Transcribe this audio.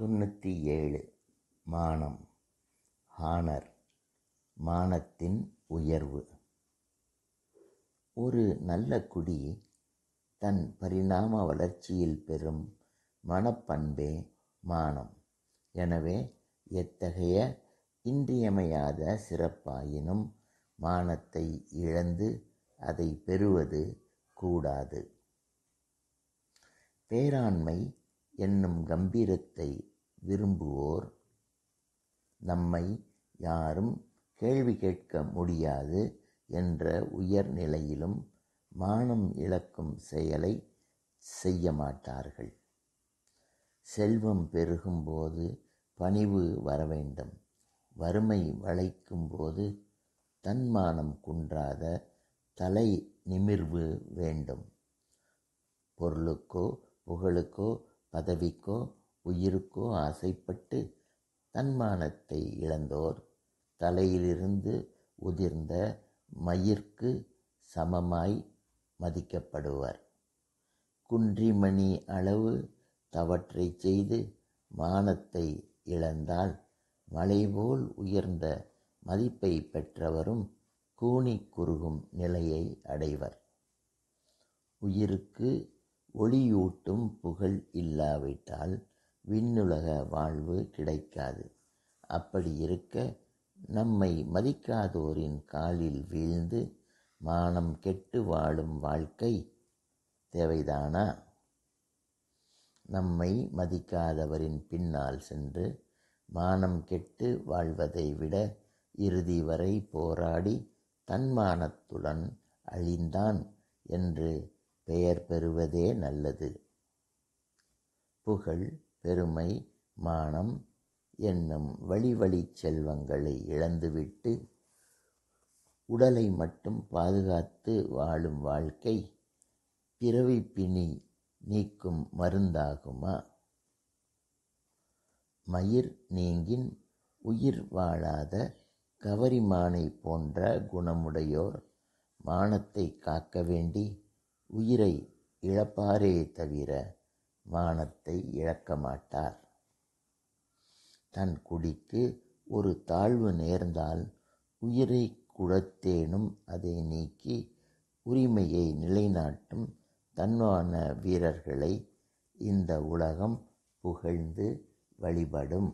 தொண்ணூற்றி ஏழு மானம் ஹானர் மானத்தின் உயர்வு ஒரு நல்ல குடி தன் பரிணாம வளர்ச்சியில் பெறும் மனப்பண்பே மானம் எனவே எத்தகைய இன்றியமையாத சிறப்பாயினும் மானத்தை இழந்து அதை பெறுவது கூடாது பேராண்மை என்னும் கம்பீரத்தை விரும்புவோர் நம்மை யாரும் கேள்வி கேட்க முடியாது என்ற உயர்நிலையிலும் மானம் இழக்கும் செயலை செய்ய மாட்டார்கள் செல்வம் பெருகும்போது பணிவு வர வேண்டும் வறுமை வளைக்கும் போது தன்மானம் குன்றாத தலை நிமிர்வு வேண்டும் பொருளுக்கோ புகழுக்கோ பதவிக்கோ உயிருக்கோ ஆசைப்பட்டு தன்மானத்தை இழந்தோர் தலையிலிருந்து உதிர்ந்த மயிர்க்கு சமமாய் மதிக்கப்படுவர் குன்றிமணி அளவு தவற்றை செய்து மானத்தை இழந்தால் மலைபோல் உயர்ந்த மதிப்பை பெற்றவரும் கூணி குறுகும் நிலையை அடைவர் உயிருக்கு ஒளியூட்டும் புகழ் இல்லாவிட்டால் விண்ணுலக வாழ்வு கிடைக்காது அப்படி இருக்க நம்மை மதிக்காதோரின் காலில் வீழ்ந்து மானம் கெட்டு வாழும் வாழ்க்கை தேவைதானா நம்மை மதிக்காதவரின் பின்னால் சென்று மானம் கெட்டு வாழ்வதை விட இறுதி வரை போராடி தன்மானத்துடன் அழிந்தான் என்று பெயர் பெறுவதே நல்லது. புகழ், பெருமை, மானம் என்னும் வழிவழிச் செல்வங்களை இழந்துவிட்டு உடலை மட்டும் பாதுகாத்து வாழும் வாழ்க்கை பிறவி பிணி நீக்கும் மருந்தாகுமா? மயிர் நீங்கின் உயிர் வாழாத கவரிமானை போன்ற குணமுடையோர் மானத்தை காக்க வேண்டி உயிரை இழப்பாரே தவிர மானத்தை இழக்க மாட்டார் தன் குடிக்கு ஒரு தாழ்வு நேர்ந்தால் உயிரை குழத்தேனும் அதை நீக்கி உரிமையை நிலைநாட்டும் தன்வான வீரர்களை இந்த உலகம் புகழ்ந்து வழிபடும்